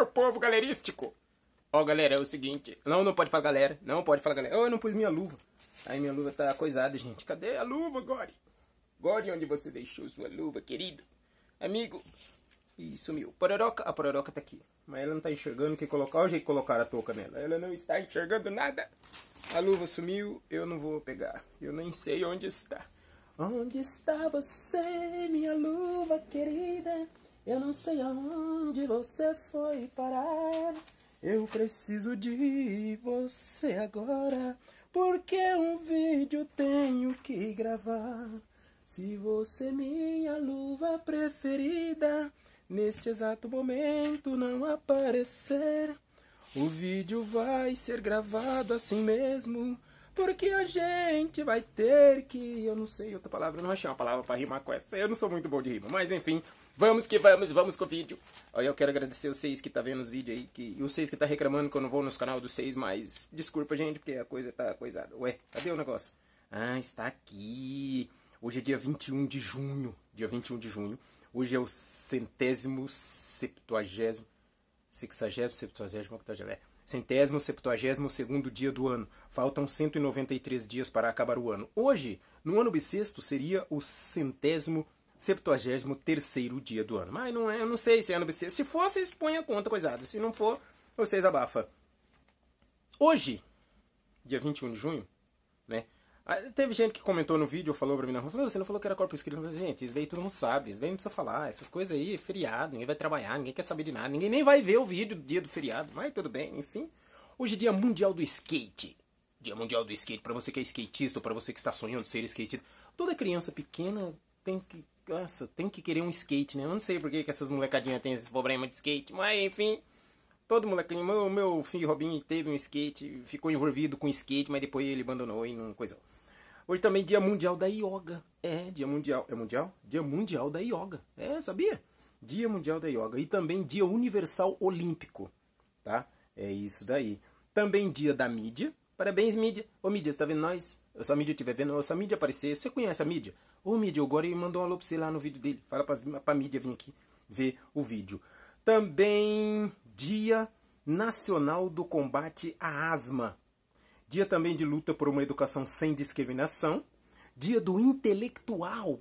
meu povo galerístico. Ó, oh, galera, é o seguinte. Não, não pode falar galera. Não pode falar galera. Oh, eu não pus minha luva. Aí minha luva tá coisada, gente. Cadê a luva, Gore? Gore, onde você deixou sua luva, querido? Amigo. Ih, sumiu. Pororoca. A pororoca tá aqui. Mas ela não tá enxergando que colocar. Olha o jeito que colocar a touca nela. Ela não está enxergando nada. A luva sumiu. Eu não vou pegar. Eu nem sei onde está. Onde está você, minha luva querida? Eu não sei aonde você foi parar. Eu preciso de você agora, porque um vídeo tenho que gravar. Se você é minha luva preferida, neste exato momento não aparecer, o vídeo vai ser gravado assim mesmo. Porque a gente vai ter que. Eu não sei outra palavra, não achei uma palavra para rimar com essa. Eu não sou muito bom de rima, mas enfim, Vamos que vamos, vamos com o vídeo. Olha, eu quero agradecer vocês que tá vendo os vídeos aí, que e vocês que tá reclamando que eu não vou nos canal dos seis, mas desculpa, gente, porque a coisa tá coisada. Ué, cadê o negócio? Ah, está aqui. Hoje é dia 21 de junho. Dia 21 de junho. Hoje é o centésimo, septuagésimo, sexagésimo, septuagésimo, octagésimo, tá é. Centésimo, septuagésimo, segundo dia do ano. Faltam 193 dias para acabar o ano. Hoje, no ano bissexto, seria o centésimo, 73 terceiro dia do ano. Mas não é, eu não sei se é ano bissexto Se for, vocês põem a conta, coisada. Se não for, vocês abafa. Hoje, dia 21 de junho, né? Teve gente que comentou no vídeo, falou pra mim na rua, falou, você não falou que era corpo escrito. gente, isso daí todo mundo sabe, isso daí não precisa falar. Essas coisas aí, feriado, ninguém vai trabalhar, ninguém quer saber de nada, ninguém nem vai ver o vídeo do dia do feriado, mas tudo bem, enfim. Hoje é dia mundial do skate. Dia mundial do skate, pra você que é skatista, ou pra você que está sonhando ser skatista. Toda criança pequena tem que nossa, tem que querer um skate, né? Eu não sei por que, que essas molecadinhas têm esse problema de skate, mas enfim. Todo molequinho, meu, meu filho Robin teve um skate, ficou envolvido com skate, mas depois ele abandonou e não coisou. Hoje também dia mundial da yoga. É, dia mundial. É mundial? Dia mundial da yoga. É, sabia? Dia mundial da yoga. E também dia universal olímpico. Tá? É isso daí. Também dia da mídia. Parabéns, mídia. Ô, mídia, você tá vendo nós? Eu sou a mídia estiver vendo, se a mídia aparecer, você conhece a mídia? Ô, mídia, agora ele mandou um alô pra você lá no vídeo dele. Fala pra, pra mídia vir aqui ver o vídeo. Também Dia Nacional do Combate à Asma. Dia também de luta por uma educação sem discriminação. Dia do intelectual.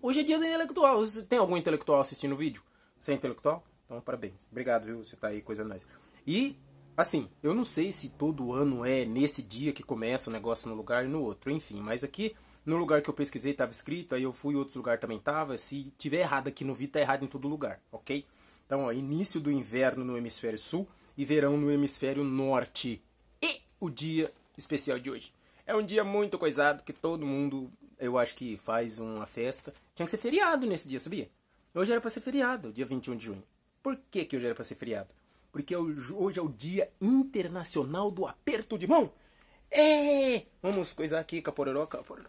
Hoje é dia do intelectual. Você tem algum intelectual assistindo o vídeo? Você é intelectual? Então, parabéns. Obrigado, viu? Você tá aí, coisa nós. E Assim, eu não sei se todo ano é nesse dia que começa o negócio no lugar e no outro, enfim, mas aqui no lugar que eu pesquisei estava escrito, aí eu fui, outros lugares também tava. Se tiver errado aqui no vídeo, tá errado em todo lugar, ok? Então, ó, início do inverno no hemisfério sul e verão no hemisfério norte. E o dia especial de hoje. É um dia muito coisado que todo mundo, eu acho que faz uma festa. Tinha que ser feriado nesse dia, sabia? Hoje era para ser feriado, dia 21 de junho. Por que que hoje era para ser feriado? porque é hoje é o Dia Internacional do Aperto de Mão. É! Vamos coisar aqui com a pororoca. Olha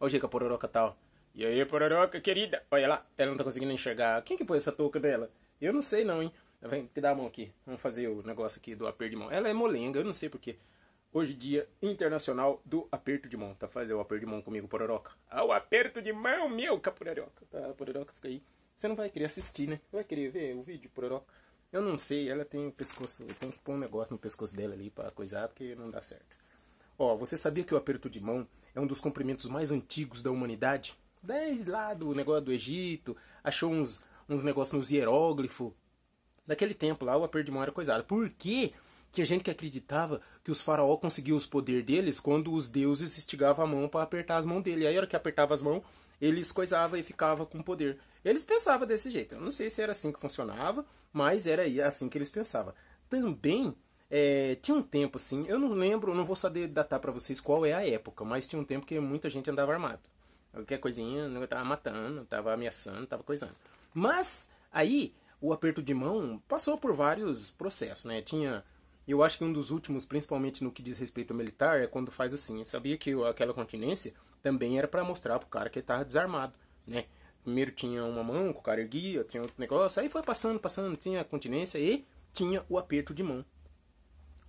o jeito que a pororoca tá, ó. E aí, pororoca, querida? Olha lá, ela não tá conseguindo enxergar. Quem que pôs essa touca dela? Eu não sei não, hein? Vem, que dá a mão aqui. Vamos fazer o negócio aqui do aperto de mão. Ela é molenga, eu não sei porquê. Hoje dia internacional do aperto de mão. Tá fazendo o aperto de mão comigo, pororoca. Ah, o aperto de mão meu, Capororoca. Tá, pororoca, fica aí. Você não vai querer assistir, né? Vai querer ver o vídeo, pororoca. Eu não sei, ela tem o pescoço. Eu tenho que pôr um negócio no pescoço dela ali para coisar, porque não dá certo. Ó, você sabia que o aperto de mão é um dos cumprimentos mais antigos da humanidade? Desde lá do negócio do Egito, achou uns, uns negócios nos hieróglifos. Daquele tempo lá, o aperto de mão era coisado. Por quê? a gente que acreditava que os faraó conseguiam os poderes deles quando os deuses estigavam a mão para apertar as mãos dele. aí, era que apertava as mãos, eles coisavam e ficava com poder. Eles pensavam desse jeito. Eu não sei se era assim que funcionava, mas era assim que eles pensavam. Também é, tinha um tempo assim, eu não lembro, não vou saber datar para vocês qual é a época, mas tinha um tempo que muita gente andava armado. Qualquer coisinha, eu tava matando, tava ameaçando, tava coisando. Mas aí o aperto de mão passou por vários processos, né? Tinha eu acho que um dos últimos, principalmente no que diz respeito ao militar, é quando faz assim. Eu sabia que aquela continência também era para mostrar pro cara que ele tava desarmado, né? Primeiro tinha uma mão que o cara erguia, tinha outro negócio, aí foi passando, passando, tinha a continência e tinha o aperto de mão.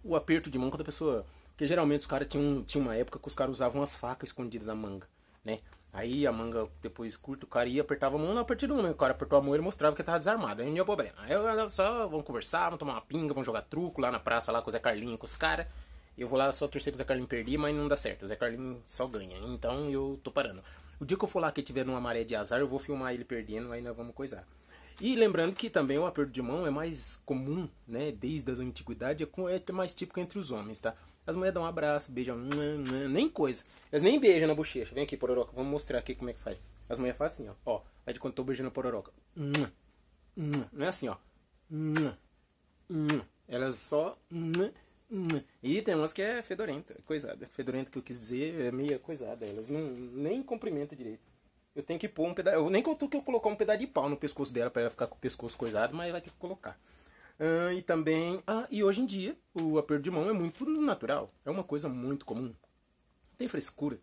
O aperto de mão quando a pessoa. Porque geralmente os caras tinham tinha uma época que os caras usavam as facas escondidas na manga, né? Aí a manga depois curta, o cara ia, apertava a mão, não, a partir do momento né? que o cara apertou a mão, ele mostrava que tava desarmado, aí não tinha problema. Aí só vão conversar, vão tomar uma pinga, vão jogar truco lá na praça, lá com o Zé Carlinho, com os caras eu vou lá só torcer pro Zé Carlinho perder, mas não dá certo. O Zé Carlinho só ganha. Então eu tô parando. O dia que eu for lá que tiver numa maré de azar, eu vou filmar ele perdendo, aí nós vamos coisar. E lembrando que também o aperto de mão é mais comum, né? Desde as antiguidades, é, é, é mais típico entre os homens, tá? As mulheres dão um abraço, beijam, nem coisa. Elas nem beijam na bochecha. Vem aqui, pororoca, vamos mostrar aqui como é que faz. As mulheres fazem assim, ó. Ó, aí de quando tô beijando a pororoca. Não é assim, ó. Elas só e tem umas que é fedorenta, coisada. Fedorenta que eu quis dizer é meia coisada. Elas não, nem cumprimentam direito. Eu tenho que pôr um pedaço. Eu nem conto que eu colocar um pedaço de pau no pescoço dela para ela ficar com o pescoço coisado, mas vai ter que colocar. Ah, e também. Ah, e hoje em dia, o aperto de mão é muito natural. É uma coisa muito comum. Não tem frescura.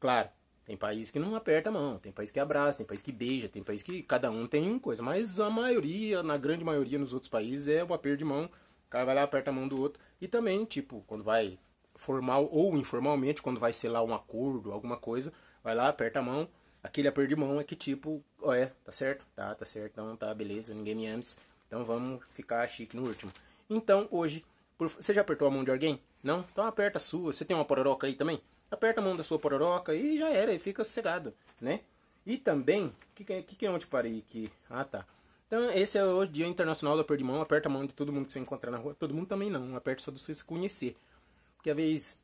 Claro, tem país que não aperta a mão, tem país que abraça, tem país que beija, tem país que cada um tem uma coisa. Mas a maioria, na grande maioria nos outros países, é o aperto de mão cara vai lá, aperta a mão do outro. E também, tipo, quando vai formal ou informalmente, quando vai lá um acordo, alguma coisa, vai lá, aperta a mão. Aquele aperto de mão é que, tipo, ó, é, tá certo? Tá, tá certo, então tá, beleza, ninguém me ama. Então vamos ficar chique no último. Então, hoje, por... você já apertou a mão de alguém? Não? Então aperta a sua. Você tem uma pororoca aí também? Aperta a mão da sua pororoca e já era, e fica sossegado, né? E também, o que, é, que, que é onde parei aqui? Ah, tá. Então, esse é o Dia Internacional do Aperto de Mão. Aperta a mão de todo mundo que você encontrar na rua. Todo mundo também não. Aperta só de você se conhecer. Porque às vezes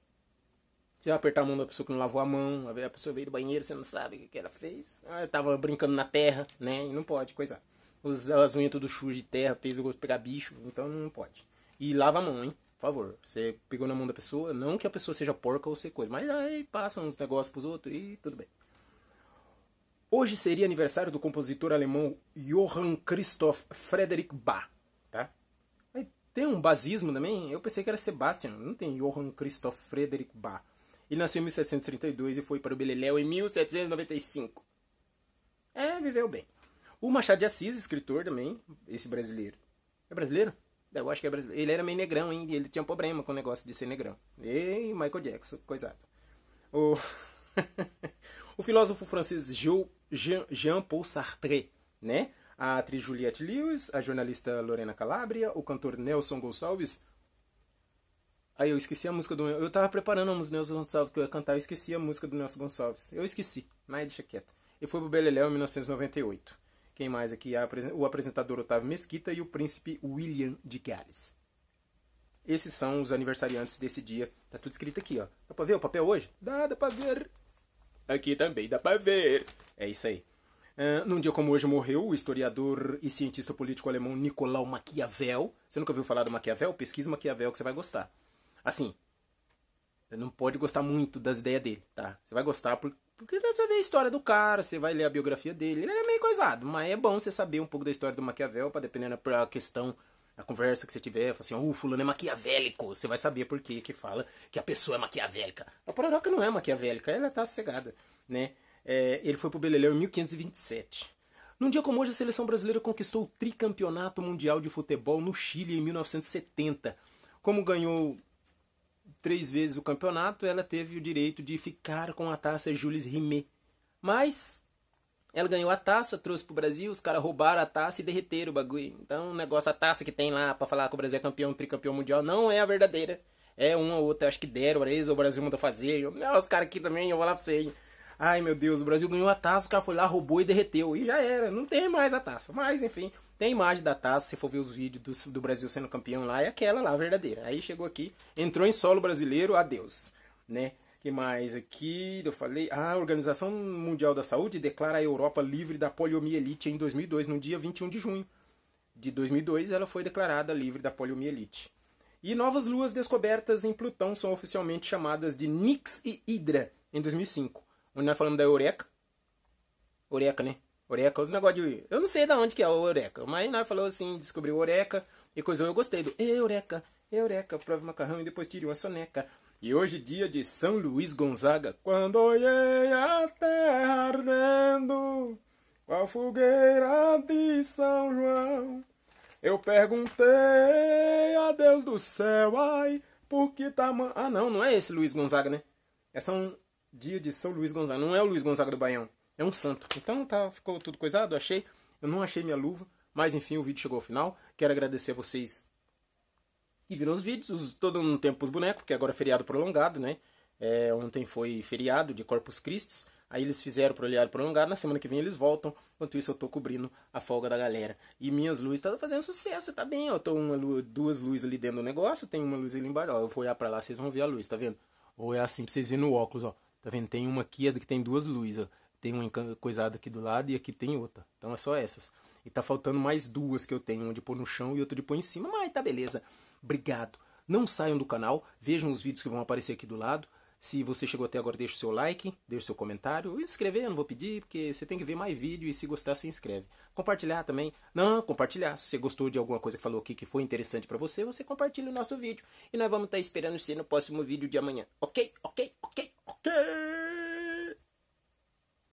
você vai apertar a mão da pessoa que não lavou a mão, às vezes a pessoa veio do banheiro, você não sabe o que ela fez. Ah, eu tava brincando na terra, né? E não pode, coisa. Os, as unhas tudo sujas de terra, fez o gosto pegar bicho, então não pode. E lava a mão, hein? Por favor. Você pegou na mão da pessoa, não que a pessoa seja porca ou seja coisa, mas aí passa uns negócios pros outros e tudo bem. Hoje seria aniversário do compositor alemão Johann Christoph Frederick Bach. Tá? Aí tem um basismo também, eu pensei que era Sebastian, não tem Johann Christoph Frederick Bach. Ele nasceu em 1732 e foi para o Beleléu em 1795. É, viveu bem. O Machado de Assis, escritor também, esse brasileiro. É brasileiro? É, eu acho que é brasileiro. Ele era meio negrão, hein? Ele tinha um problema com o negócio de ser negrão. E Michael Jackson, coisado. O... O filósofo francês Jean-Paul Sartre, né? A atriz Juliette Lewis, a jornalista Lorena Calabria, o cantor Nelson Gonçalves. Aí eu esqueci a música do. Eu tava preparando a música do Nelson Gonçalves que eu ia cantar, eu esqueci a música do Nelson Gonçalves. Eu esqueci, mas deixa quieto. E foi pro Beleléu em 1998. Quem mais aqui? O apresentador Otávio Mesquita e o príncipe William de Gales. Esses são os aniversariantes desse dia. Tá tudo escrito aqui, ó. Dá pra ver o papel hoje? Dá, dá pra ver. Aqui também dá pra ver. É isso aí. Uh, num dia como hoje morreu o historiador e cientista político alemão Nicolau Maquiavel. Você nunca ouviu falar do Maquiavel? Pesquisa Maquiavel que você vai gostar. Assim, não pode gostar muito das ideias dele, tá? Você vai gostar por, porque você vê a história do cara, você vai ler a biografia dele. Ele é meio coisado, mas é bom você saber um pouco da história do Maquiavel para dependendo da questão a conversa que você tiver, fala assim, o fulano é maquiavélico, você vai saber por que que fala que a pessoa é maquiavélica. A Pororoca não é maquiavélica, ela tá cegada, né? É, ele foi pro Beleléu em 1527. Num dia como hoje, a seleção brasileira conquistou o tricampeonato mundial de futebol no Chile em 1970. Como ganhou três vezes o campeonato, ela teve o direito de ficar com a taça Jules Rimet. Mas ela ganhou a taça, trouxe pro Brasil, os caras roubaram a taça e derreteram o bagulho. Então, o negócio, a taça que tem lá para falar que o Brasil é campeão, tricampeão mundial, não é a verdadeira. É uma ou outra, acho que deram, eles, o Brasil mandou fazer. Eu, não, os caras aqui também, eu vou lá pra você. Ai, meu Deus, o Brasil ganhou a taça, o cara foi lá, roubou e derreteu. E já era, não tem mais a taça. Mas, enfim, tem imagem da taça, se for ver os vídeos do, do Brasil sendo campeão lá, é aquela lá, verdadeira. Aí chegou aqui, entrou em solo brasileiro, adeus, né? mais aqui? Eu falei. a Organização Mundial da Saúde declara a Europa livre da poliomielite em 2002, no dia 21 de junho de 2002, ela foi declarada livre da poliomielite. E novas luas descobertas em Plutão são oficialmente chamadas de Nix e Hydra em 2005. Onde nós falamos da Eureka. Eureka, né? Eureka, os negócios de. Eu não sei de onde que é a Eureka, mas nós falou assim, descobriu Eureka e coisou. Eu gostei do Eureka, Eureka, prova macarrão e depois tire uma soneca. E hoje, é dia de São Luís Gonzaga. Quando olhei a terra ardendo, a fogueira de São João, eu perguntei a Deus do céu, ai, por que tamanho. Tá ah, não, não é esse Luiz Gonzaga, né? É São. Dia de São Luís Gonzaga. Não é o Luiz Gonzaga do Baião. É um santo. Então tá, ficou tudo coisado, achei. Eu não achei minha luva, mas enfim, o vídeo chegou ao final. Quero agradecer a vocês e viram os vídeos, os, todo um tempo os bonecos, porque agora é feriado prolongado, né? É, ontem foi feriado de Corpus Christi, aí eles fizeram pro feriado prolongado, na semana que vem eles voltam, enquanto isso eu tô cobrindo a folga da galera. E minhas luzes tá fazendo sucesso, tá bem, eu tô uma, duas luzes ali dentro do negócio, tem uma luz ali embaixo, ó, eu vou olhar pra lá, vocês vão ver a luz, tá vendo? Ou é assim pra vocês verem no óculos, ó, tá vendo? Tem uma aqui, essa que tem duas luzes, ó. tem uma coisada aqui do lado e aqui tem outra, então é só essas. E tá faltando mais duas que eu tenho, uma de pôr no chão e outra de pôr em cima, mas tá beleza. Obrigado. Não saiam do canal, vejam os vídeos que vão aparecer aqui do lado. Se você chegou até agora, deixa o seu like, deixa o seu comentário. E inscrever, eu não vou pedir, porque você tem que ver mais vídeo e se gostar, se inscreve. Compartilhar também. Não, compartilhar. Se você gostou de alguma coisa que falou aqui que foi interessante para você, você compartilha o nosso vídeo. E nós vamos estar tá esperando você no próximo vídeo de amanhã. Ok? Ok? Ok? Ok?